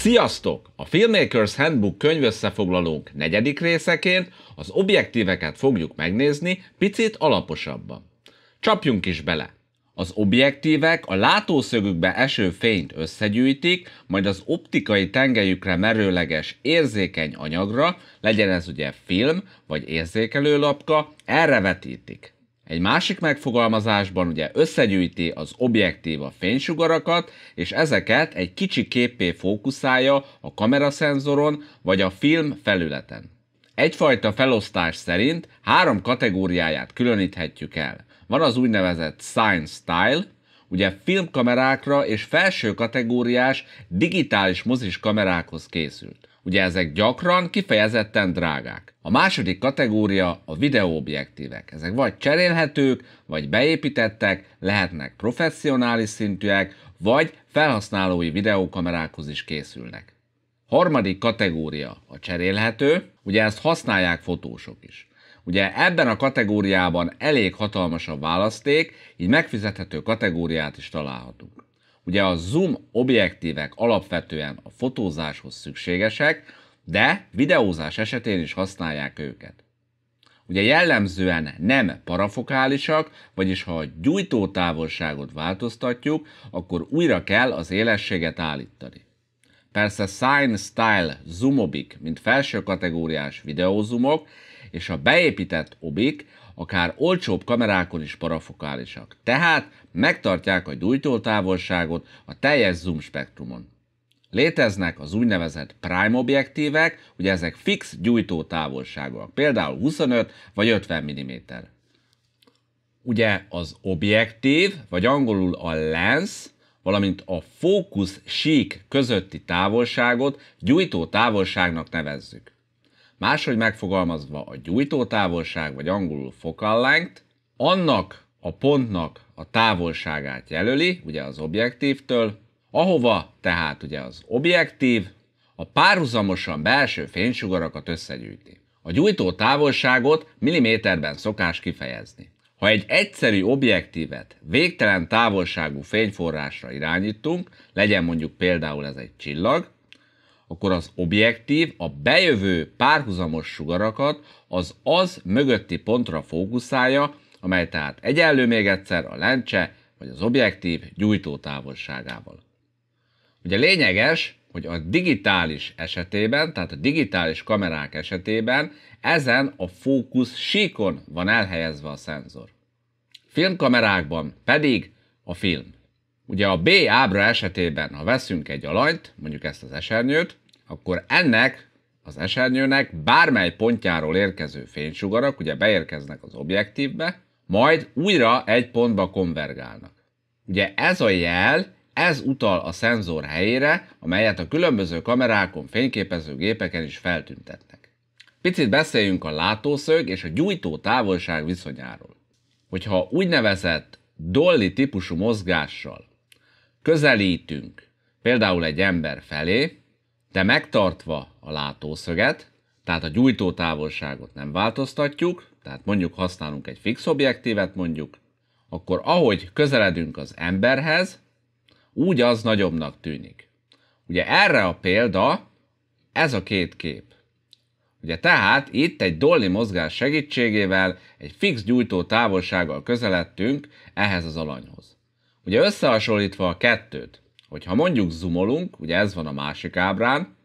Sziasztok! A Filmmakers Handbook könyvösszefoglalónk negyedik részeként az objektíveket fogjuk megnézni picit alaposabban. Csapjunk is bele! Az objektívek a látószögükbe eső fényt összegyűjtik, majd az optikai tengelyükre merőleges érzékeny anyagra, legyen ez ugye film vagy érzékelőlapka, erre vetítik. Egy másik megfogalmazásban ugye összegyűjti az objektív a fénysugarakat, és ezeket egy kicsi képé fókuszálja a kameraszenzoron vagy a film felületen. Egyfajta felosztás szerint három kategóriáját különíthetjük el. Van az úgynevezett Sign style, ugye filmkamerákra és felső kategóriás digitális mozis kamerákhoz készült ugye ezek gyakran kifejezetten drágák. A második kategória a videóobjektívek. Ezek vagy cserélhetők, vagy beépítettek, lehetnek professzionális szintűek, vagy felhasználói videókamerákhoz is készülnek. Harmadik kategória a cserélhető, ugye ezt használják fotósok is. Ugye ebben a kategóriában elég hatalmas a választék, így megfizethető kategóriát is találhatunk. Ugye a zoom objektívek alapvetően a fotózáshoz szükségesek, de videózás esetén is használják őket. Ugye jellemzően nem parafokálisak, vagyis ha a gyújtó távolságot változtatjuk, akkor újra kell az élességet állítani. Persze Sign Style zoomobik, mint felső kategóriás videózumok, és a beépített obik akár olcsóbb kamerákon is parafokálisak. Tehát megtartják a gyújtótávolságot a teljes zoom spektrumon. Léteznek az úgynevezett prime objektívek, ugye ezek fix gyújtótávolságúak, például 25 vagy 50 mm. Ugye az objektív, vagy angolul a lens, valamint a fókusz sík közötti távolságot gyújtó távolságnak nevezzük. Máshogy megfogalmazva a gyújtótávolság, vagy angolul focal length, annak a pontnak a távolságát jelöli, ugye az objektívtől, ahova tehát ugye az objektív a párhuzamosan belső fénysugarakat összegyűjti. A gyújtó távolságot milliméterben szokás kifejezni. Ha egy egyszerű objektívet végtelen távolságú fényforrásra irányítunk, legyen mondjuk például ez egy csillag, akkor az objektív, a bejövő párhuzamos sugarakat az az mögötti pontra fókuszálja, amely tehát egyenlő még egyszer a lencse vagy az objektív gyújtó távolságával. Ugye lényeges, hogy a digitális esetében, tehát a digitális kamerák esetében ezen a fókusz síkon van elhelyezve a szenzor. Filmkamerákban pedig a film. Ugye a B ábra esetében, ha veszünk egy alanyt, mondjuk ezt az esernyőt, akkor ennek az esernyőnek bármely pontjáról érkező fénysugarak ugye beérkeznek az objektívbe, majd újra egy pontba konvergálnak. Ugye ez a jel, ez utal a szenzor helyére, amelyet a különböző kamerákon, fényképezőgépeken is feltüntetnek. Picit beszéljünk a látószög és a gyújtó távolság viszonyáról. Hogyha úgynevezett dolly típusú mozgással közelítünk például egy ember felé, de megtartva a látószöget, tehát a gyújtó távolságot nem változtatjuk, tehát mondjuk használunk egy fix objektívet mondjuk, akkor ahogy közeledünk az emberhez, úgy az nagyobbnak tűnik. Ugye erre a példa ez a két kép. Ugye tehát itt egy dolli mozgás segítségével, egy fix gyújtó távolsággal közeledtünk ehhez az alanyhoz. Ugye összehasonlítva a kettőt, hogyha mondjuk zoomolunk, ugye ez van a másik ábrán,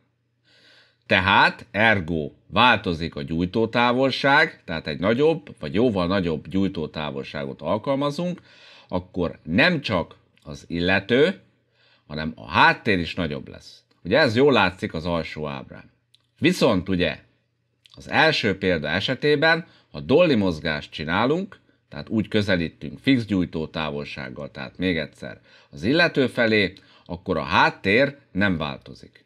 tehát ergo változik a gyújtótávolság, tehát egy nagyobb, vagy jóval nagyobb gyújtótávolságot alkalmazunk, akkor nem csak az illető, hanem a háttér is nagyobb lesz. Ugye ez jól látszik az alsó ábrán. Viszont ugye az első példa esetében, ha dolly mozgást csinálunk, tehát úgy közelítünk fix gyújtótávolsággal, tehát még egyszer az illető felé, akkor a háttér nem változik.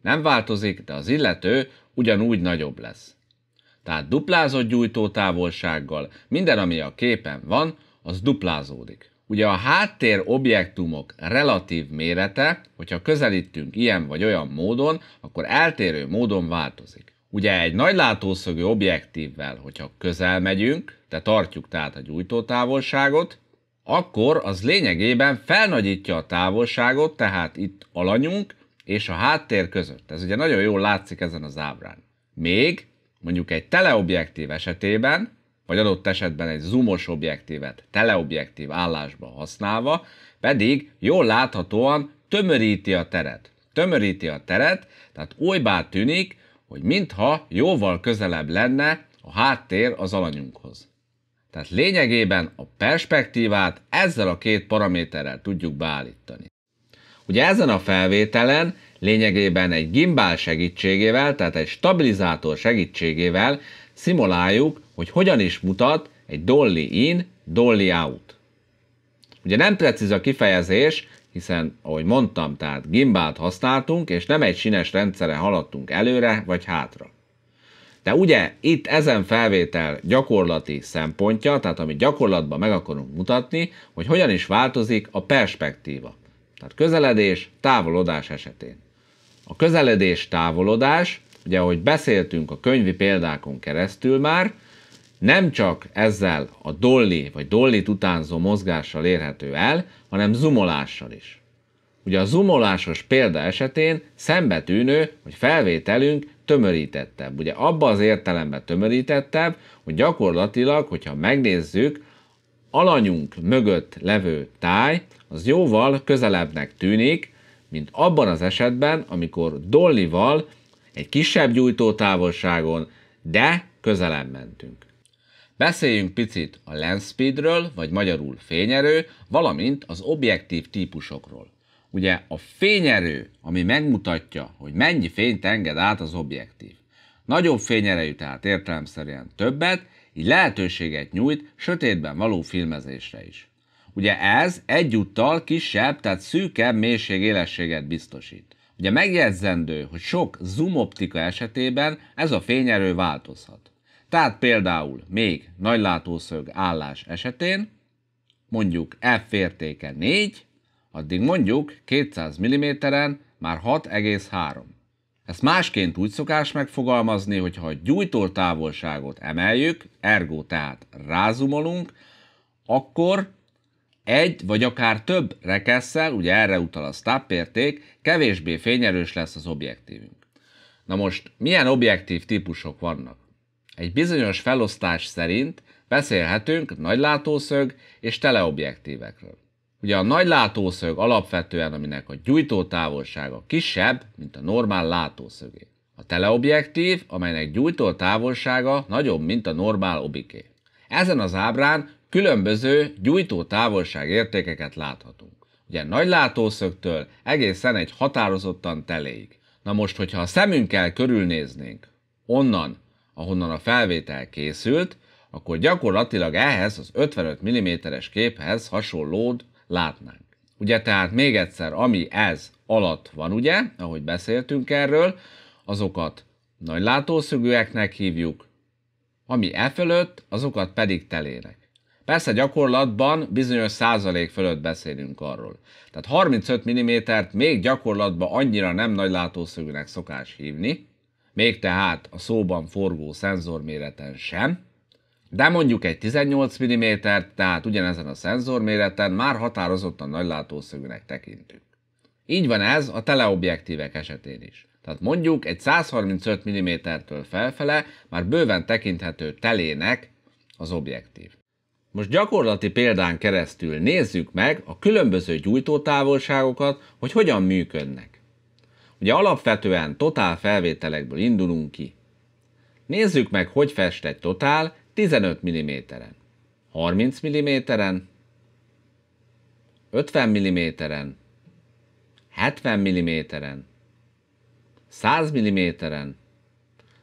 Nem változik, de az illető ugyanúgy nagyobb lesz. Tehát duplázott távolsággal minden, ami a képen van, az duplázódik. Ugye a háttér objektumok relatív mérete, hogyha közelítünk ilyen vagy olyan módon, akkor eltérő módon változik. Ugye egy nagy látószögű objektívvel, hogyha közel megyünk, de tartjuk tehát a gyújtótávolságot, akkor az lényegében felnagyítja a távolságot, tehát itt alanyunk és a háttér között. Ez ugye nagyon jól látszik ezen az ábrán. Még mondjuk egy teleobjektív esetében, vagy adott esetben egy zoomos objektívet teleobjektív állásba használva, pedig jól láthatóan tömöríti a teret. Tömöríti a teret, tehát olybá tűnik, hogy mintha jóval közelebb lenne a háttér az alanyunkhoz. Tehát lényegében a perspektívát ezzel a két paraméterrel tudjuk beállítani. Ugye ezen a felvételen lényegében egy gimbal segítségével, tehát egy stabilizátor segítségével szimuláljuk, hogy hogyan is mutat egy dolly in, dolly out. Ugye nem precíz a kifejezés, hiszen, ahogy mondtam, tehát gimbált használtunk, és nem egy sines rendszere haladtunk előre vagy hátra. De ugye itt ezen felvétel gyakorlati szempontja, tehát amit gyakorlatban meg akarunk mutatni, hogy hogyan is változik a perspektíva. Tehát közeledés, távolodás esetén. A közeledés, távolodás, ugye ahogy beszéltünk a könyvi példákon keresztül már, nem csak ezzel a dolly vagy dollit utánzó mozgással érhető el, hanem zoomolással is. Ugye a zoomolásos példa esetén szembetűnő, hogy felvételünk tömörítettebb. Ugye abba az értelemben tömörítettebb, hogy gyakorlatilag, hogyha megnézzük, alanyunk mögött levő táj, az jóval közelebbnek tűnik, mint abban az esetben, amikor Dollival egy kisebb távolságon, de közelebb mentünk. Beszéljünk picit a lens speedről, vagy magyarul fényerő, valamint az objektív típusokról. Ugye a fényerő, ami megmutatja, hogy mennyi fényt enged át az objektív. Nagyobb fényerejű, tehát értelemszerűen többet, így lehetőséget nyújt sötétben való filmezésre is. Ugye ez egyúttal kisebb, tehát szűkebb mélységélességet biztosít. Ugye megjegyzendő, hogy sok optika esetében ez a fényerő változhat. Tehát például még nagylátószög állás esetén, mondjuk f értéke 4, addig mondjuk 200 mm-en már 6,3. Ezt másként úgy szokás megfogalmazni, hogy ha a gyújtó távolságot emeljük, ergo tehát rázumolunk, akkor egy vagy akár több rekesszel, ugye erre utal a stop érték, kevésbé fényerős lesz az objektívünk. Na most, milyen objektív típusok vannak? Egy bizonyos felosztás szerint beszélhetünk nagylátószög és teleobjektívekről. Ugye a nagy látószög alapvetően, aminek a gyújtó távolsága kisebb, mint a normál látószögé. A teleobjektív, amelynek gyújtó távolsága nagyobb, mint a normál obiké. Ezen az ábrán különböző gyújtó távolság értékeket láthatunk. Ugye nagy látószögtől egészen egy határozottan teléig. Na most, hogyha a szemünkkel körülnéznénk onnan, ahonnan a felvétel készült, akkor gyakorlatilag ehhez az 55 mm-es képhez hasonlód látnánk. Ugye tehát még egyszer, ami ez alatt van, ugye, ahogy beszéltünk erről, azokat nagy látószögűeknek hívjuk, ami e fölött, azokat pedig telének. Persze gyakorlatban bizonyos százalék fölött beszélünk arról. Tehát 35 mm-t még gyakorlatban annyira nem nagy látószögűnek szokás hívni, még tehát a szóban forgó szenzor méreten sem, de mondjuk egy 18 mm, tehát ugyanezen a szenzorméreten már határozottan nagy látószögűnek tekintünk. Így van ez a teleobjektívek esetén is. Tehát mondjuk egy 135 mm-től felfele már bőven tekinthető telének az objektív. Most gyakorlati példán keresztül nézzük meg a különböző gyújtótávolságokat, hogy hogyan működnek. Ugye alapvetően totál felvételekből indulunk ki. Nézzük meg, hogy fest egy totál, 15 mm-en, 30 mm-en, 50 mm-en, 70 mm-en, 100 mm-en,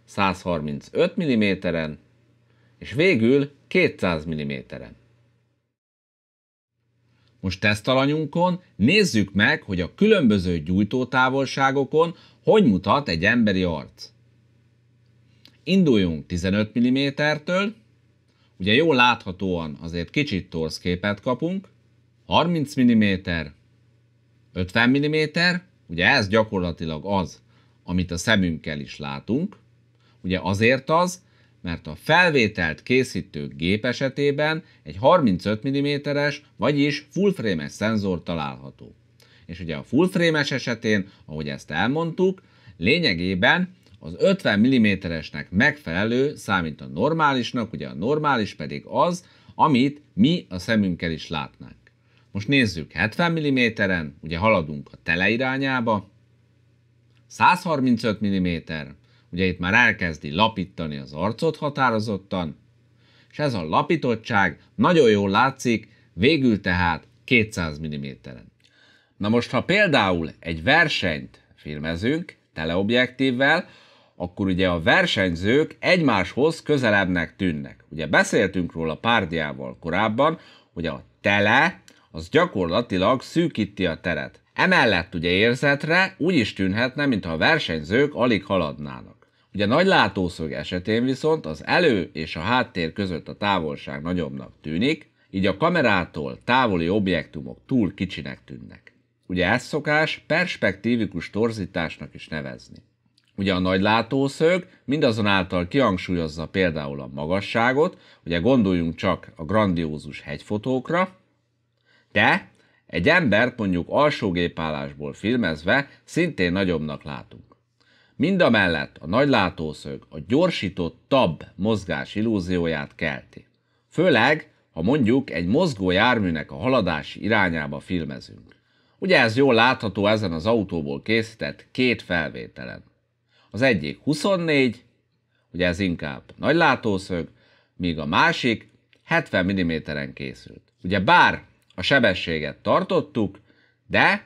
135 mm-en, és végül 200 mm-en. Most tesztalanyunkon nézzük meg, hogy a különböző gyújtótávolságokon hogy mutat egy emberi arc induljunk 15 mm-től, ugye jól láthatóan azért kicsit torsz képet kapunk, 30 mm, 50 mm, ugye ez gyakorlatilag az, amit a szemünkkel is látunk, ugye azért az, mert a felvételt készítő gép esetében egy 35 mm-es, vagyis full frame szenzor található. És ugye a full frame esetén, ahogy ezt elmondtuk, lényegében az 50 mm-esnek megfelelő számít a normálisnak, ugye a normális pedig az, amit mi a szemünkkel is látnánk. Most nézzük 70 mm-en, ugye haladunk a tele irányába, 135 mm, ugye itt már elkezdi lapítani az arcot határozottan, és ez a lapítottság nagyon jól látszik, végül tehát 200 mm-en. Na most, ha például egy versenyt filmezünk teleobjektívvel, akkor ugye a versenyzők egymáshoz közelebbnek tűnnek. Ugye beszéltünk róla párdiával korábban, hogy a tele az gyakorlatilag szűkíti a teret. Emellett ugye érzetre úgy is tűnhetne, mintha a versenyzők alig haladnának. Ugye nagy látószög esetén viszont az elő és a háttér között a távolság nagyobbnak tűnik, így a kamerától távoli objektumok túl kicsinek tűnnek. Ugye ezt szokás perspektívikus torzításnak is nevezni. Ugye a nagy látószög mindazonáltal kihangsúlyozza például a magasságot, ugye gondoljunk csak a grandiózus hegyfotókra, de egy embert mondjuk alsógépállásból filmezve szintén nagyobbnak látunk. Mind a mellett a nagy látószög a gyorsított tab mozgás illúzióját kelti. Főleg, ha mondjuk egy mozgó járműnek a haladási irányába filmezünk. Ugye ez jól látható ezen az autóból készített két felvételen. Az egyik 24, ugye ez inkább nagy látószög, míg a másik 70 mm-en készült. Ugye bár a sebességet tartottuk, de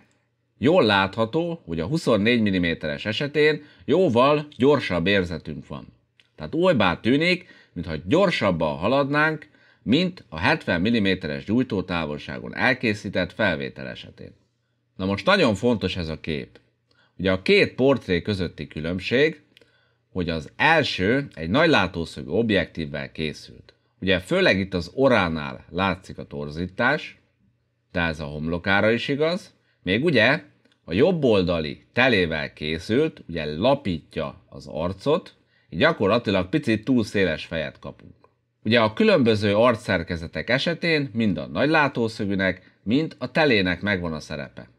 jól látható, hogy a 24 mm-es esetén jóval gyorsabb érzetünk van. Tehát újbá tűnik, mintha gyorsabban haladnánk, mint a 70 mm-es gyújtótávolságon elkészített felvétel esetén. Na most nagyon fontos ez a kép. Ugye a két portré közötti különbség, hogy az első egy nagy látószögű objektívvel készült. Ugye főleg itt az oránál látszik a torzítás, de ez a homlokára is igaz. Még ugye a jobb oldali telével készült, ugye lapítja az arcot, így gyakorlatilag picit túl széles fejet kapunk. Ugye a különböző arcszerkezetek esetén mind a nagy látószögűnek, mind a telének megvan a szerepe.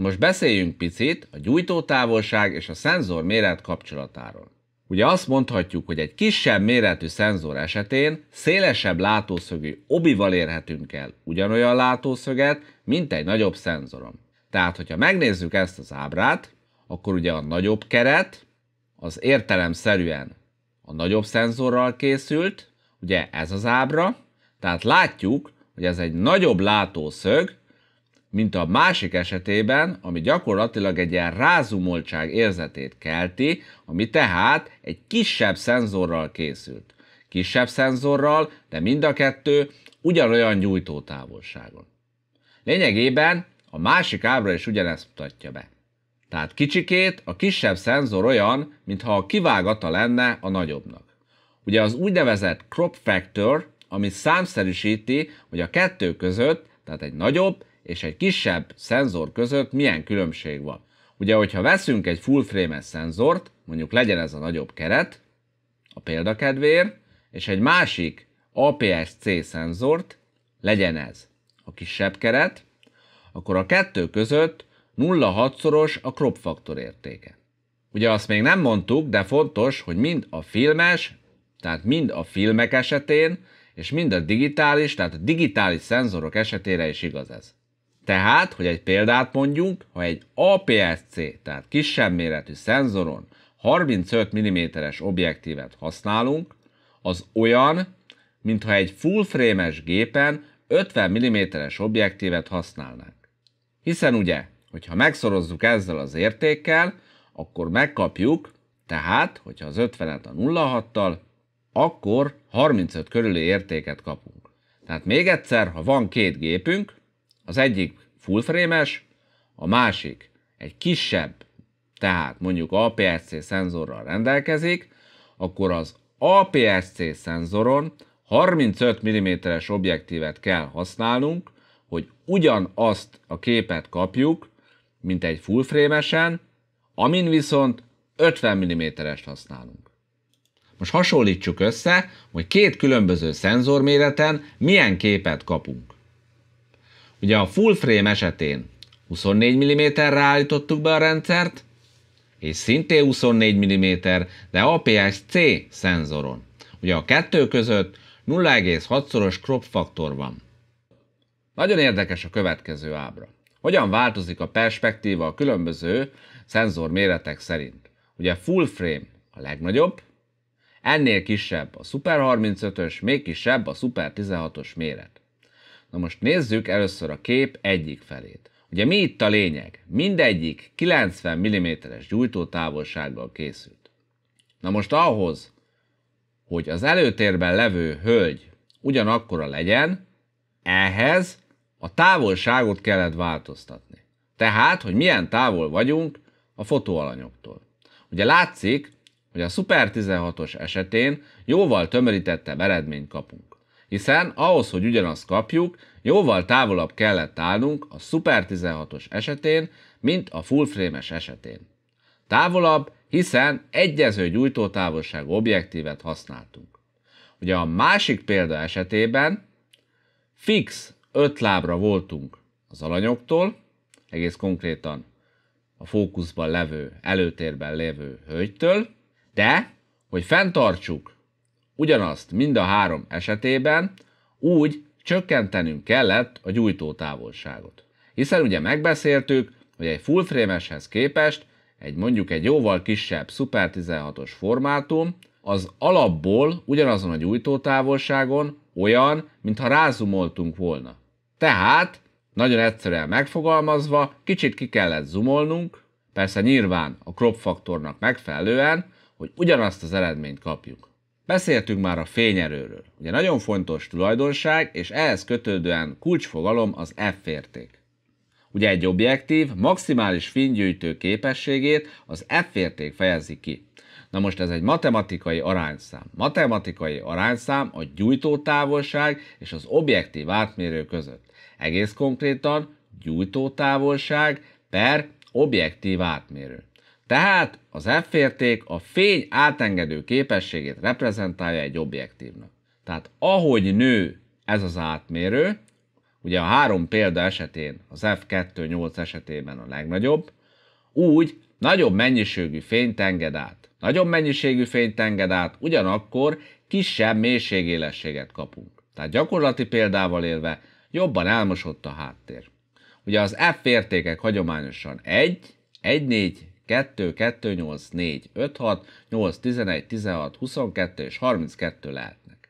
Na most beszéljünk picit a gyújtótávolság és a szenzor méret kapcsolatáról. Ugye azt mondhatjuk, hogy egy kisebb méretű szenzor esetén szélesebb látószögű obival érhetünk el ugyanolyan látószöget, mint egy nagyobb szenzorom. Tehát, hogyha megnézzük ezt az ábrát, akkor ugye a nagyobb keret az értelemszerűen a nagyobb szenzorral készült, ugye ez az ábra, tehát látjuk, hogy ez egy nagyobb látószög, mint a másik esetében, ami gyakorlatilag egy ilyen rázumoltság érzetét kelti, ami tehát egy kisebb szenzorral készült. Kisebb szenzorral, de mind a kettő ugyanolyan távolságon. Lényegében a másik ábra is ugyanezt mutatja be. Tehát kicsikét a kisebb szenzor olyan, mintha a kivágata lenne a nagyobbnak. Ugye az úgynevezett crop factor, ami számszerűsíti, hogy a kettő között, tehát egy nagyobb és egy kisebb szenzor között milyen különbség van. Ugye, hogyha veszünk egy full frame-es szenzort, mondjuk legyen ez a nagyobb keret, a példakedvér, és egy másik APS-C szenzort, legyen ez a kisebb keret, akkor a kettő között 0,6-szoros a crop faktor értéke. Ugye azt még nem mondtuk, de fontos, hogy mind a filmes, tehát mind a filmek esetén, és mind a digitális, tehát a digitális szenzorok esetére is igaz ez. Tehát, hogy egy példát mondjunk, ha egy APS-C, tehát kisebb méretű szenzoron 35 mm-es objektívet használunk, az olyan, mintha egy full frame-es gépen 50 mm-es objektívet használnánk. Hiszen ugye, hogyha megszorozzuk ezzel az értékkel, akkor megkapjuk, tehát, hogyha az 50-et a 0,6-tal, akkor 35 körüli értéket kapunk. Tehát még egyszer, ha van két gépünk, az egyik full frame a másik egy kisebb, tehát mondjuk APS-C szenzorral rendelkezik, akkor az APS-C szenzoron 35 mm-es objektívet kell használnunk, hogy ugyanazt a képet kapjuk, mint egy full frame-esen, amin viszont 50 mm-est használunk. Most hasonlítsuk össze, hogy két különböző szenzorméreten milyen képet kapunk. Ugye a full frame esetén 24 mm-re állítottuk be a rendszert, és szintén 24 mm, de APS-C szenzoron. Ugye a kettő között 0,6-szoros crop faktor van. Nagyon érdekes a következő ábra. Hogyan változik a perspektíva a különböző szenzor méretek szerint? Ugye full frame a legnagyobb, ennél kisebb a Super 35-ös, még kisebb a Super 16-os méret. Na most nézzük először a kép egyik felét. Ugye mi itt a lényeg? Mindegyik 90 mm-es gyújtótávolsággal készült. Na most ahhoz, hogy az előtérben levő hölgy ugyanakkora legyen, ehhez a távolságot kellett változtatni. Tehát, hogy milyen távol vagyunk a fotóalanyoktól. Ugye látszik, hogy a Super 16-os esetén jóval tömörítettebb eredményt kapunk hiszen ahhoz, hogy ugyanazt kapjuk, jóval távolabb kellett állnunk a Super 16-os esetén, mint a full frame esetén. Távolabb, hiszen egyező gyújtótávolság objektívet használtunk. Ugye a másik példa esetében fix öt lábra voltunk az alanyoktól, egész konkrétan a fókuszban levő, előtérben lévő hölgytől, de, hogy fenntartsuk Ugyanazt mind a három esetében úgy csökkentenünk kellett a távolságot. Hiszen ugye megbeszéltük, hogy egy full frame-eshez képest egy mondjuk egy jóval kisebb Super 16-os formátum, az alapból ugyanazon a távolságon olyan, mintha rázumoltunk volna. Tehát, nagyon egyszerűen megfogalmazva, kicsit ki kellett zoomolnunk, persze nyilván a crop faktornak megfelelően, hogy ugyanazt az eredményt kapjuk. Beszéltünk már a fényerőről. Ugye nagyon fontos tulajdonság, és ehhez kötődően kulcsfogalom az F-érték. Ugye egy objektív, maximális fénygyűjtő képességét az F-érték fejezi ki. Na most ez egy matematikai arányszám. Matematikai arányszám a gyújtótávolság és az objektív átmérő között. Egész konkrétan gyújtótávolság per objektív átmérő. Tehát az f érték a fény átengedő képességét reprezentálja egy objektívnak. Tehát ahogy nő ez az átmérő, ugye a három példa esetén, az F2-8 esetében a legnagyobb, úgy nagyobb mennyiségű fényt enged át. Nagyobb mennyiségű fényt enged át, ugyanakkor kisebb mélységélességet kapunk. Tehát gyakorlati példával élve jobban elmosott a háttér. Ugye az F értékek hagyományosan 1, 1, 4, 2, 2, 8, 4, 5, 6, 8, 11, 16, 22 és 32 lehetnek.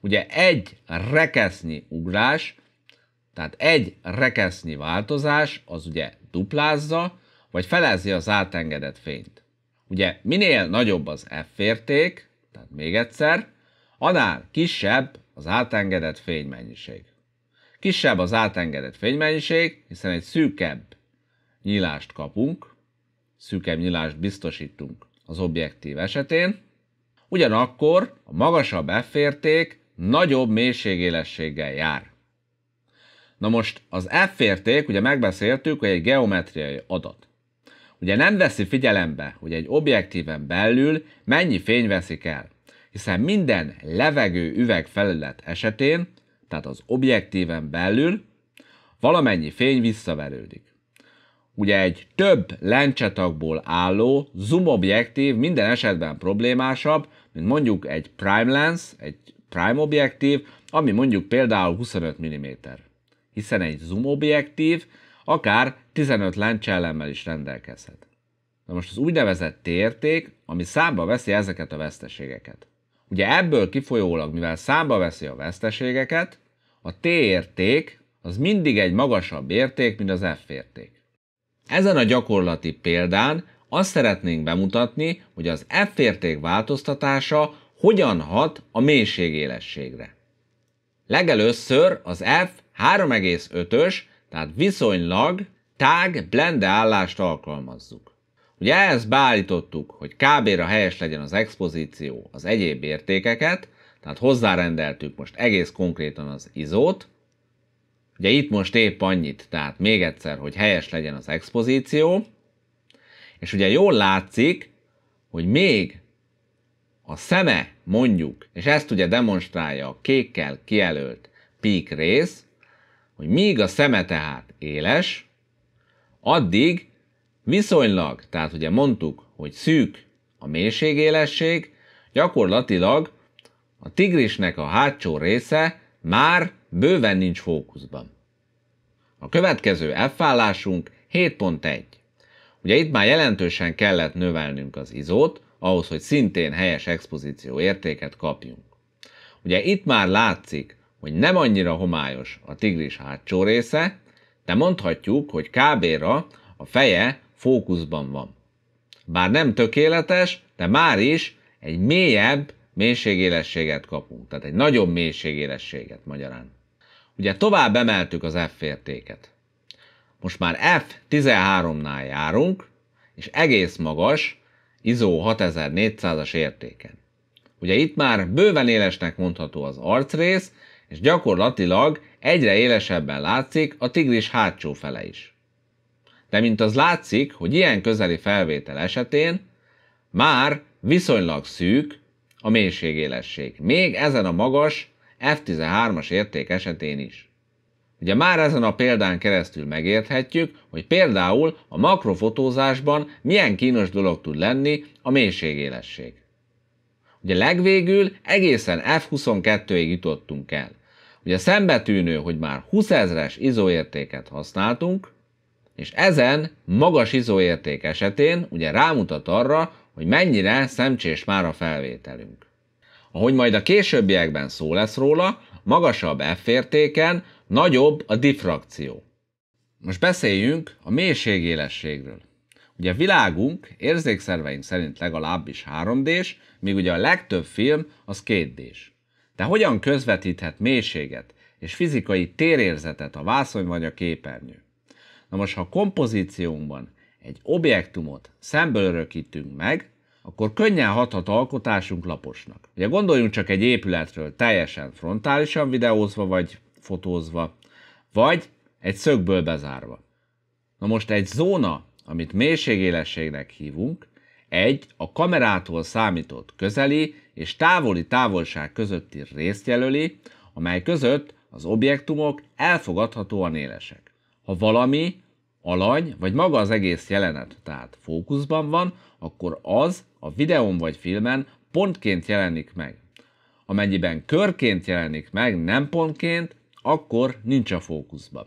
Ugye egy rekesznyi ugrás, tehát egy rekesznyi változás, az ugye duplázza, vagy felezi az átengedett fényt. Ugye minél nagyobb az F érték, tehát még egyszer, annál kisebb az átengedett fénymennyiség. Kisebb az átengedett fénymennyiség, hiszen egy szűkebb nyílást kapunk, szűkebb nyilást biztosítunk az objektív esetén, ugyanakkor a magasabb f érték nagyobb mélységélességgel jár. Na most az f érték, ugye megbeszéltük, hogy egy geometriai adat. Ugye nem veszi figyelembe, hogy egy objektíven belül mennyi fény veszik el, hiszen minden levegő üvegfelület esetén, tehát az objektíven belül, valamennyi fény visszaverődik ugye egy több lencsetagból álló zoom objektív minden esetben problémásabb, mint mondjuk egy prime lens, egy prime objektív, ami mondjuk például 25 mm. Hiszen egy zoom objektív akár 15 lencselemmel is rendelkezhet. Na most az úgynevezett térték, ami számba veszi ezeket a veszteségeket. Ugye ebből kifolyólag, mivel számba veszi a veszteségeket, a T érték az mindig egy magasabb érték, mint az F érték. Ezen a gyakorlati példán azt szeretnénk bemutatni, hogy az F érték változtatása hogyan hat a mélységélességre. Legelőször az F 3,5-ös, tehát viszonylag tág blende állást alkalmazzuk. Ugye ehhez beállítottuk, hogy kb-ra helyes legyen az expozíció, az egyéb értékeket, tehát hozzárendeltük most egész konkrétan az izót, Ugye itt most épp annyit, tehát még egyszer, hogy helyes legyen az expozíció, és ugye jól látszik, hogy még a szeme mondjuk, és ezt ugye demonstrálja a kékkel kijelölt pík rész, hogy míg a szeme tehát éles, addig viszonylag, tehát ugye mondtuk, hogy szűk a mélységélesség, gyakorlatilag a tigrisnek a hátsó része már bőven nincs fókuszban. A következő F állásunk 7.1. Ugye itt már jelentősen kellett növelnünk az izót, ahhoz, hogy szintén helyes expozíció értéket kapjunk. Ugye itt már látszik, hogy nem annyira homályos a tigris hátsó része, de mondhatjuk, hogy kb-ra a feje fókuszban van. Bár nem tökéletes, de már is egy mélyebb mélységélességet kapunk, tehát egy nagyobb mélységélességet magyarán. Ugye tovább emeltük az F értéket. Most már F13-nál járunk, és egész magas, ISO 6400-as értéken. Ugye itt már bőven élesnek mondható az arcrész, és gyakorlatilag egyre élesebben látszik a tigris hátsó fele is. De mint az látszik, hogy ilyen közeli felvétel esetén már viszonylag szűk a mélységélesség. Még ezen a magas F13-as érték esetén is. Ugye már ezen a példán keresztül megérthetjük, hogy például a makrofotózásban milyen kínos dolog tud lenni a mélységélesség. Ugye legvégül egészen F22-ig jutottunk el. Ugye szembetűnő, hogy már 20 ezres izóértéket használtunk, és ezen magas izóérték esetén ugye rámutat arra, hogy mennyire szemcsés már a felvételünk ahogy majd a későbbiekben szó lesz róla, magasabb F-értéken nagyobb a diffrakció. Most beszéljünk a mélységélességről. Ugye a világunk érzékszerveink szerint legalábbis 3D-s, míg ugye a legtöbb film az 2D-s. De hogyan közvetíthet mélységet és fizikai térérzetet a vászony vagy a képernyő? Na most, ha a kompozíciónkban egy objektumot szemből örökítünk meg, akkor könnyen hathat alkotásunk laposnak. Ugye gondoljunk csak egy épületről teljesen frontálisan videózva vagy fotózva, vagy egy szögből bezárva. Na most egy zóna, amit mélységélességnek hívunk, egy a kamerától számított közeli és távoli távolság közötti részt jelöli, amely között az objektumok elfogadhatóan élesek. Ha valami alany, vagy maga az egész jelenet, tehát fókuszban van, akkor az a videón vagy filmen pontként jelenik meg. Amennyiben körként jelenik meg, nem pontként, akkor nincs a fókuszban.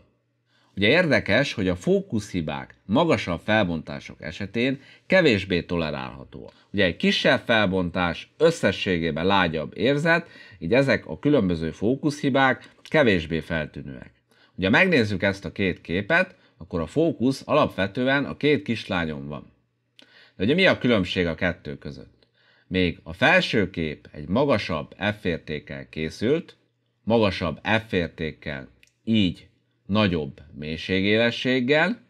Ugye érdekes, hogy a fókuszhibák magasabb felbontások esetén kevésbé tolerálhatóak. Ugye egy kisebb felbontás összességében lágyabb érzet, így ezek a különböző fókuszhibák kevésbé feltűnőek. Ugye megnézzük ezt a két képet, akkor a fókusz alapvetően a két kislányon van. De ugye mi a különbség a kettő között? Még a felső kép egy magasabb F-értékkel készült, magasabb F-értékkel, így nagyobb mélységélességgel,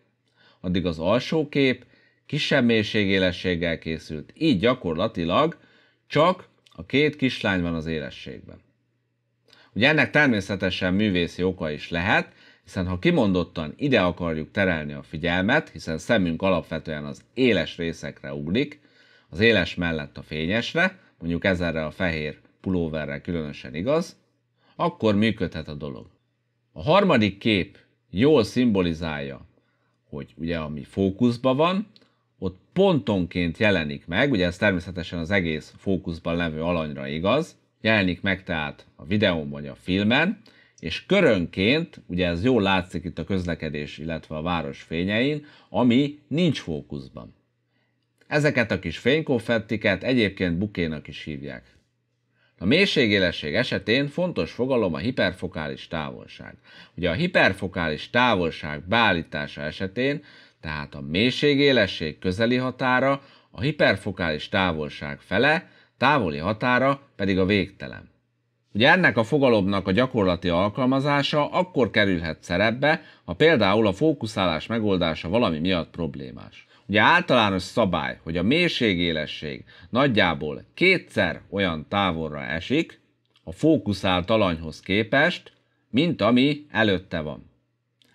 addig az alsó kép kisebb mélységélességgel készült, így gyakorlatilag csak a két kislány van az élességben. Ugye ennek természetesen művészi oka is lehet, hiszen ha kimondottan ide akarjuk terelni a figyelmet, hiszen szemünk alapvetően az éles részekre ugrik, az éles mellett a fényesre, mondjuk ezerre a fehér pulóverre különösen igaz, akkor működhet a dolog. A harmadik kép jól szimbolizálja, hogy ugye ami fókuszban van, ott pontonként jelenik meg, ugye ez természetesen az egész fókuszban levő alanyra igaz, jelenik meg tehát a videón vagy a filmen, és körönként, ugye ez jól látszik itt a közlekedés, illetve a város fényein, ami nincs fókuszban. Ezeket a kis fénykonfettiket egyébként bukénak is hívják. A mélységélesség esetén fontos fogalom a hiperfokális távolság. Ugye a hiperfokális távolság beállítása esetén, tehát a mélységélesség közeli határa, a hiperfokális távolság fele, távoli határa pedig a végtelen. Ugye ennek a fogalomnak a gyakorlati alkalmazása akkor kerülhet szerepbe, ha például a fókuszálás megoldása valami miatt problémás. Ugye általános szabály, hogy a mélységélesség nagyjából kétszer olyan távolra esik a fókuszált alanyhoz képest, mint ami előtte van.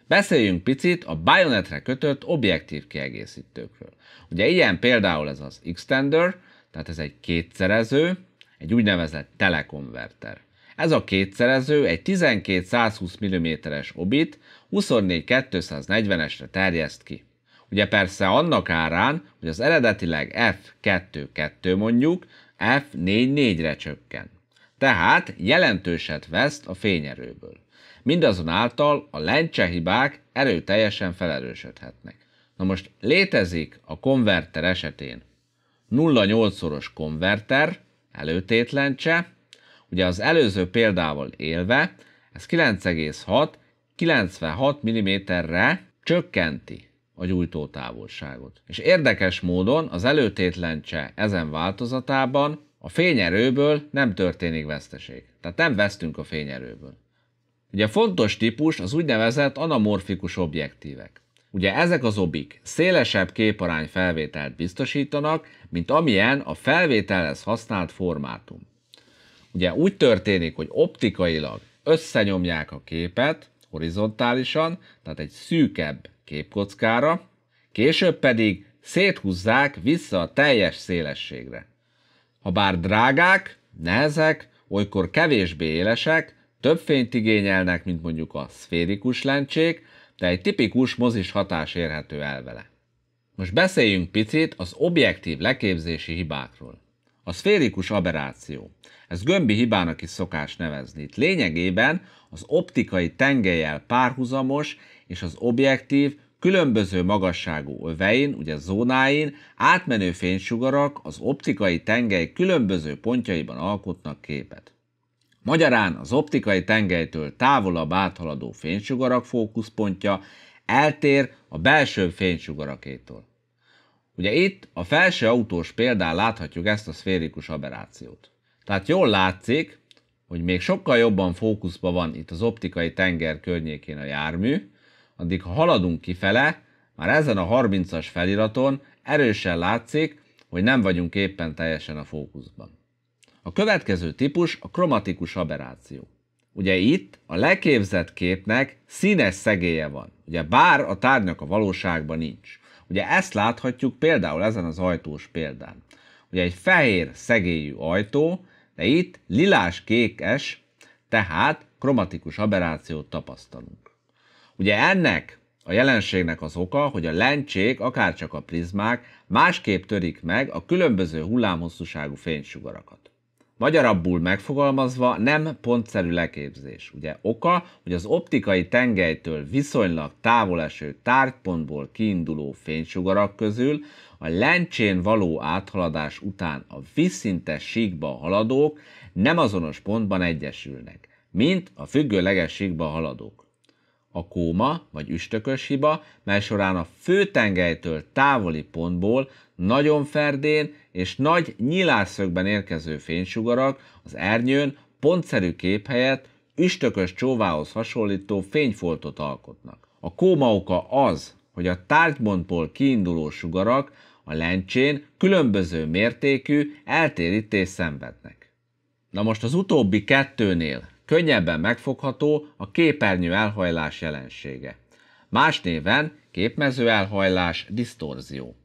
Beszéljünk picit a bajonetre kötött objektív kiegészítőkről. Ugye ilyen például ez az extender, tehát ez egy kétszerező, egy úgynevezett telekonverter. Ez a kétszerező egy 12-120 mm-es obit 24-240-esre terjeszt ki. Ugye persze annak árán, hogy az eredetileg F2-2 mondjuk F4-4-re csökken. Tehát jelentőset veszt a fényerőből. Mindazonáltal a lencse hibák erőteljesen felerősödhetnek. Na most létezik a konverter esetén 0,8-szoros konverter, előtétlencse, Ugye az előző példával élve, ez 9,6, 96 mm-re csökkenti a gyújtótávolságot. És érdekes módon az előtétlen cseh ezen változatában a fényerőből nem történik veszteség. Tehát nem vesztünk a fényerőből. Ugye a fontos típus az úgynevezett anamorfikus objektívek. Ugye ezek az obik szélesebb képarány felvételt biztosítanak, mint amilyen a felvételhez használt formátum. Ugye úgy történik, hogy optikailag összenyomják a képet horizontálisan, tehát egy szűkebb képkockára, később pedig széthúzzák vissza a teljes szélességre. Ha bár drágák, nehezek, olykor kevésbé élesek, több fényt igényelnek, mint mondjuk a szférikus lencsék, de egy tipikus mozis hatás érhető el vele. Most beszéljünk picit az objektív leképzési hibákról. A szférikus aberráció. Ezt gömbi hibának is szokás nevezni. Itt lényegében az optikai tengelyel párhuzamos és az objektív különböző magasságú övein, ugye zónáin átmenő fénysugarak az optikai tengely különböző pontjaiban alkotnak képet. Magyarán az optikai tengelytől távolabb áthaladó fénysugarak fókuszpontja eltér a belső fénysugarakétól. Ugye itt a felső autós példán láthatjuk ezt a szférikus aberrációt. Tehát jól látszik, hogy még sokkal jobban fókuszban van itt az optikai tenger környékén a jármű, addig ha haladunk kifele, már ezen a 30-as feliraton erősen látszik, hogy nem vagyunk éppen teljesen a fókuszban. A következő típus a kromatikus aberráció. Ugye itt a leképzett képnek színes szegélye van, ugye bár a tárgyak a valóságban nincs. Ugye ezt láthatjuk például ezen az ajtós példán. Ugye egy fehér szegélyű ajtó de itt lilás-kékes, tehát kromatikus aberrációt tapasztalunk. Ugye ennek a jelenségnek az oka, hogy a lencsék, akárcsak a prizmák, másképp törik meg a különböző hullámhosszúságú fénysugarakat. Magyarabbul megfogalmazva nem pontszerű leképzés. Ugye oka, hogy az optikai tengelytől viszonylag távol eső tárgypontból kiinduló fénysugarak közül a lencsén való áthaladás után a vízszintes síkba haladók nem azonos pontban egyesülnek, mint a függőleges síkba haladók. A kóma vagy üstökös hiba, mely során a főtengelytől távoli pontból nagyon ferdén és nagy nyilásszögben érkező fénysugarak az ernyőn pontszerű kép helyett üstökös csóvához hasonlító fényfoltot alkotnak. A kóma oka az, hogy a tárgybontból kiinduló sugarak a lencsén különböző mértékű eltérítést szenvednek. Na most az utóbbi kettőnél könnyebben megfogható a képernyő elhajlás jelensége. Más néven képmező elhajlás disztorzió.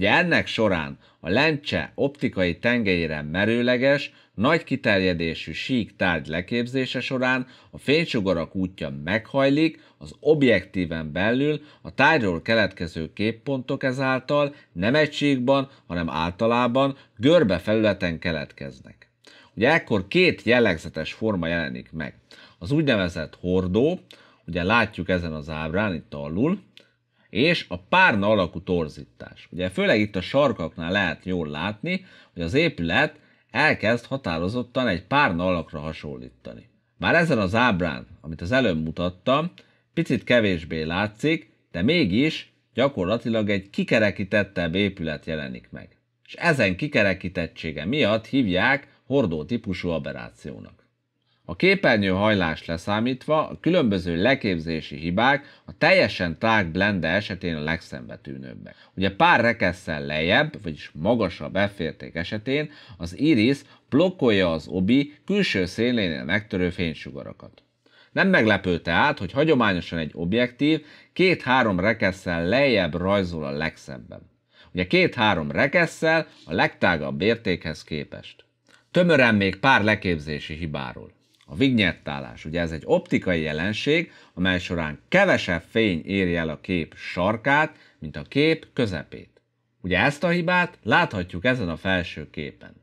Ugye ennek során a lencse optikai tengelyére merőleges, nagy kiterjedésű sík tárgy leképzése során a fénysugarak útja meghajlik, az objektíven belül a tárgyról keletkező képpontok ezáltal nem egy síkban, hanem általában görbe felületen keletkeznek. Ugye ekkor két jellegzetes forma jelenik meg. Az úgynevezett hordó, ugye látjuk ezen az ábrán itt alul, és a párna alakú torzítás. Ugye főleg itt a sarkaknál lehet jól látni, hogy az épület elkezd határozottan egy párna alakra hasonlítani. Bár ezen az ábrán, amit az előbb mutattam, picit kevésbé látszik, de mégis gyakorlatilag egy kikerekítettebb épület jelenik meg. És ezen kikerekítettsége miatt hívják hordó típusú aberrációnak. A képernyő hajlás leszámítva a különböző leképzési hibák a teljesen tág blende esetén a legszembetűnőbbek. Ugye pár rekesszel lejjebb, vagyis magasabb f-érték esetén az iris blokkolja az obi külső szélénél megtörő fénysugarakat. Nem meglepő tehát, hogy hagyományosan egy objektív két-három rekesszel lejjebb rajzol a legszebben. Ugye két-három rekesszel a legtágabb értékhez képest. Tömören még pár leképzési hibáról a vignettálás. Ugye ez egy optikai jelenség, amely során kevesebb fény éri el a kép sarkát, mint a kép közepét. Ugye ezt a hibát láthatjuk ezen a felső képen.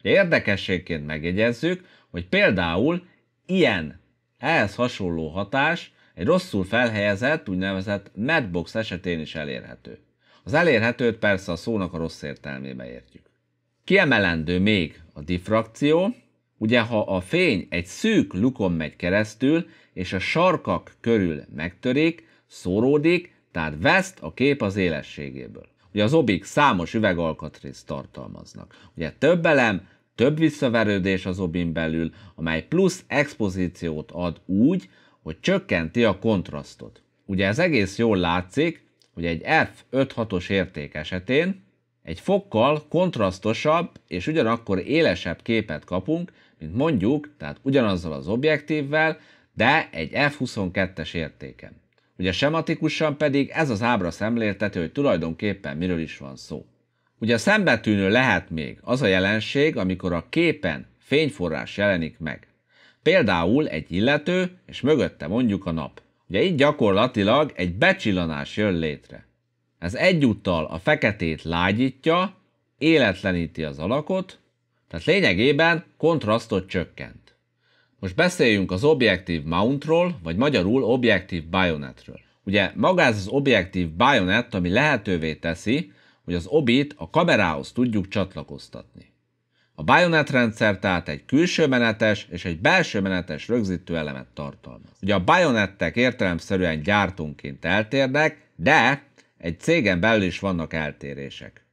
Ugye érdekességként megjegyezzük, hogy például ilyen ehhez hasonló hatás egy rosszul felhelyezett, úgynevezett medbox esetén is elérhető. Az elérhetőt persze a szónak a rossz értelmébe értjük. Kiemelendő még a diffrakció, Ugye, ha a fény egy szűk lukon megy keresztül, és a sarkak körül megtörik, szóródik, tehát veszt a kép az élességéből. Ugye az obik számos üvegalkatrészt tartalmaznak. Ugye több elem, több visszaverődés az obin belül, amely plusz expozíciót ad úgy, hogy csökkenti a kontrasztot. Ugye ez egész jól látszik, hogy egy F5-6-os érték esetén egy fokkal kontrasztosabb és ugyanakkor élesebb képet kapunk, mint mondjuk, tehát ugyanazzal az objektívvel, de egy f22-es értéken. Ugye sematikusan pedig ez az ábra szemlélteti, hogy tulajdonképpen miről is van szó. Ugye szembetűnő lehet még az a jelenség, amikor a képen fényforrás jelenik meg. Például egy illető, és mögötte mondjuk a nap. Ugye így gyakorlatilag egy becsillanás jön létre. Ez egyúttal a feketét lágyítja, életleníti az alakot, tehát lényegében kontrasztot csökkent. Most beszéljünk az objektív mountról, vagy magyarul objektív bajonetről. Ugye maga ez az objektív bajonet, ami lehetővé teszi, hogy az obit a kamerához tudjuk csatlakoztatni. A bajonet rendszer tehát egy külső menetes és egy belső menetes rögzítő elemet tartalmaz. Ugye a bajonettek értelemszerűen gyártónként eltérnek, de egy cégen belül is vannak eltérések.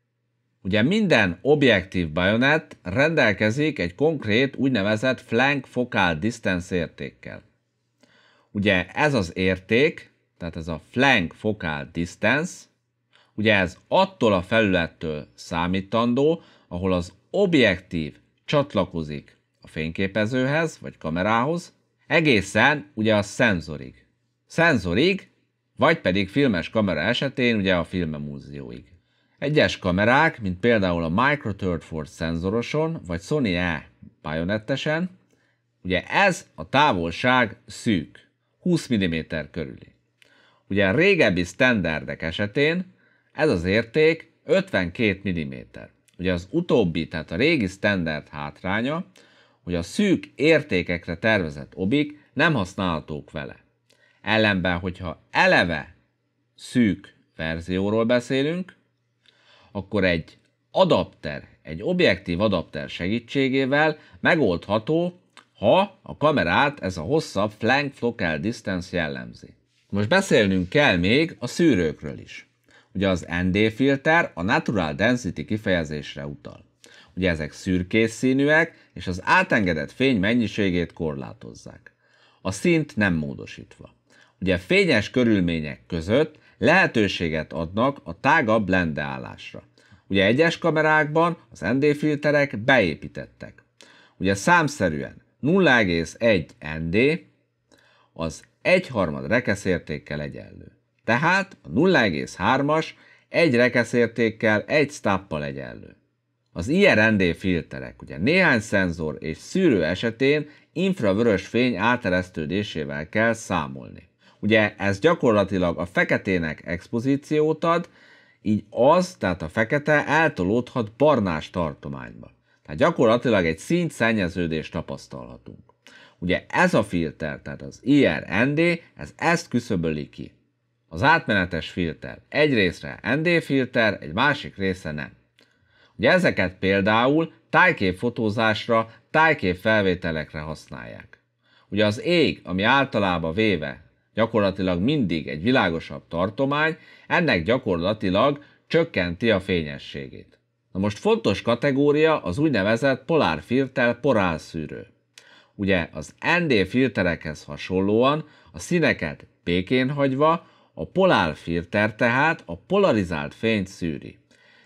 Ugye minden objektív bajonett rendelkezik egy konkrét úgynevezett flank focal distance értékkel. Ugye ez az érték, tehát ez a flank focal distance, ugye ez attól a felülettől számítandó, ahol az objektív csatlakozik a fényképezőhez vagy kamerához, egészen ugye a szenzorig. Szenzorig, vagy pedig filmes kamera esetén ugye a filmemúzióig. Egyes kamerák, mint például a Micro Third Force szenzoroson, vagy Sony E bajonettesen, ugye ez a távolság szűk, 20 mm körüli. Ugye a régebbi standardek esetén ez az érték 52 mm. Ugye az utóbbi, tehát a régi standard hátránya, hogy a szűk értékekre tervezett obik nem használhatók vele. Ellenben, hogyha eleve szűk verzióról beszélünk, akkor egy adapter, egy objektív adapter segítségével megoldható, ha a kamerát ez a hosszabb flank focal distance jellemzi. Most beszélnünk kell még a szűrőkről is. Ugye az ND filter a natural density kifejezésre utal. Ugye ezek szürkés színűek, és az átengedett fény mennyiségét korlátozzák. A szint nem módosítva. Ugye fényes körülmények között lehetőséget adnak a tágabb lendeállásra. Ugye egyes kamerákban az ND filterek beépítettek. Ugye számszerűen 0,1 ND az egyharmad rekeszértékkel egyenlő. Tehát a 0,3-as egy rekeszértékkel, egy stappal egyenlő. Az ilyen ND filterek ugye néhány szenzor és szűrő esetén infravörös fény áteresztődésével kell számolni. Ugye ez gyakorlatilag a feketének expozíciót ad, így az, tehát a fekete eltolódhat barnás tartományba. Tehát gyakorlatilag egy szint szennyeződést tapasztalhatunk. Ugye ez a filter, tehát az IRND, ez ezt küszöböli ki. Az átmenetes filter egy részre ND filter, egy másik része nem. Ugye ezeket például tájképfotózásra, tájképfelvételekre használják. Ugye az ég, ami általában véve gyakorlatilag mindig egy világosabb tartomány, ennek gyakorlatilag csökkenti a fényességét. Na most fontos kategória az úgynevezett polárfilter porálszűrő. Ugye az ND filterekhez hasonlóan a színeket békén hagyva, a polárfilter tehát a polarizált fényt szűri.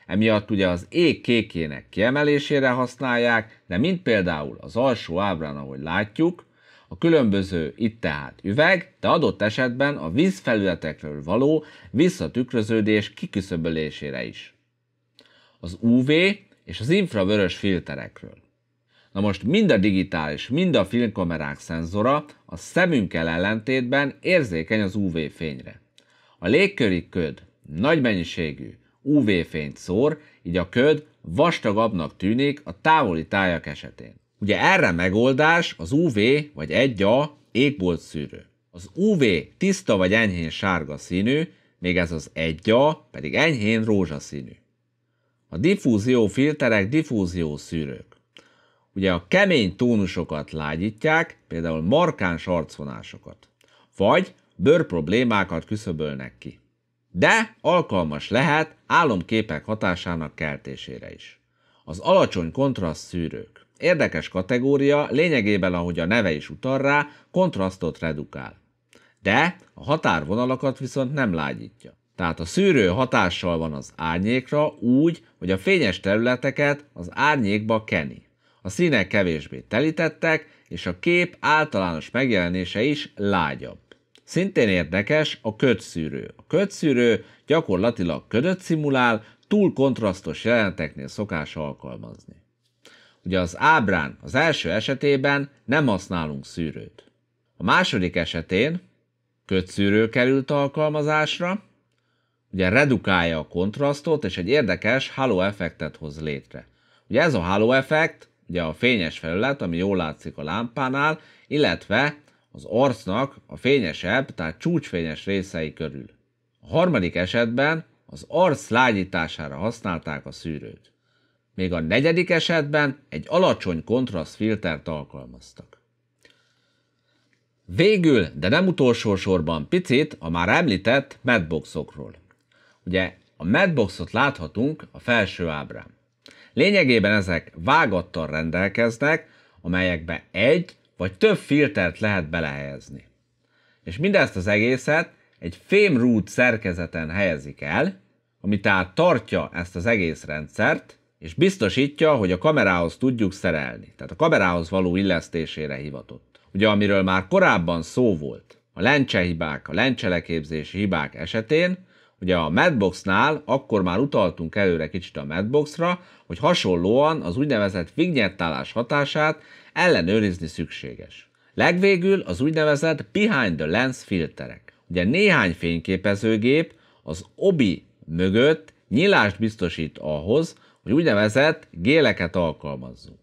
Emiatt ugye az ég kékének kiemelésére használják, de mint például az alsó ábrán, ahogy látjuk, a különböző itt tehát üveg, de adott esetben a vízfelületekről való visszatükröződés kiküszöbölésére is. Az UV és az infravörös filterekről. Na most mind a digitális, mind a filmkamerák szenzora a szemünkkel ellentétben érzékeny az UV-fényre. A légköri köd nagy mennyiségű UV-fényt szór, így a köd vastagabbnak tűnik a távoli tájak esetén. Ugye erre megoldás az UV vagy egy a égboltszűrő. Az UV tiszta vagy enyhén sárga színű, még ez az egy a pedig enyhén rózsaszínű. A diffúzió filterek diffúzió szűrők. Ugye a kemény tónusokat lágyítják, például markáns arcvonásokat, vagy bőr problémákat küszöbölnek ki. De alkalmas lehet álomképek hatásának keltésére is. Az alacsony kontraszt szűrők. Érdekes kategória, lényegében ahogy a neve is utal rá, kontrasztot redukál. De a határvonalakat viszont nem lágyítja. Tehát a szűrő hatással van az árnyékra úgy, hogy a fényes területeket az árnyékba keni. A színek kevésbé telítettek, és a kép általános megjelenése is lágyabb. Szintén érdekes a kötszűrő. A kötszűrő gyakorlatilag ködöt szimulál, túl kontrasztos jeleneteknél szokás alkalmazni hogy az ábrán az első esetében nem használunk szűrőt. A második esetén kötszűrő került alkalmazásra, ugye redukálja a kontrasztot, és egy érdekes halo effektet hoz létre. Ugye ez a halo effekt, ugye a fényes felület, ami jól látszik a lámpánál, illetve az arcnak a fényesebb, tehát csúcsfényes részei körül. A harmadik esetben az arc lágyítására használták a szűrőt. Még a negyedik esetben egy alacsony kontrasztfiltert alkalmaztak. Végül, de nem utolsó sorban picit a már említett medboxokról. Ugye a medboxot láthatunk a felső ábrán. Lényegében ezek vágattal rendelkeznek, amelyekbe egy vagy több filtert lehet belehelyezni. És mindezt az egészet egy fémrút szerkezeten helyezik el, ami tehát tartja ezt az egész rendszert, és biztosítja, hogy a kamerához tudjuk szerelni, tehát a kamerához való illesztésére hivatott. Ugye amiről már korábban szó volt, a lencsehibák, a lencseleképzési hibák esetén, ugye a Madbox-nál akkor már utaltunk előre kicsit a Madbox-ra, hogy hasonlóan az úgynevezett vignettálás hatását ellenőrizni szükséges. Legvégül az úgynevezett behind the lens filterek. Ugye néhány fényképezőgép az obi mögött nyilást biztosít ahhoz, hogy úgynevezett géleket alkalmazzunk.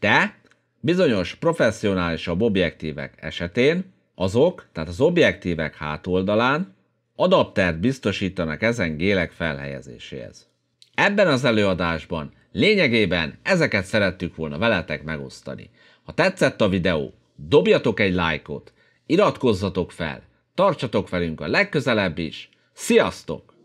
De bizonyos professzionálisabb objektívek esetén azok, tehát az objektívek hátoldalán adaptert biztosítanak ezen gélek felhelyezéséhez. Ebben az előadásban lényegében ezeket szerettük volna veletek megosztani. Ha tetszett a videó, dobjatok egy lájkot, iratkozzatok fel, tartsatok velünk a legközelebb is. Sziasztok!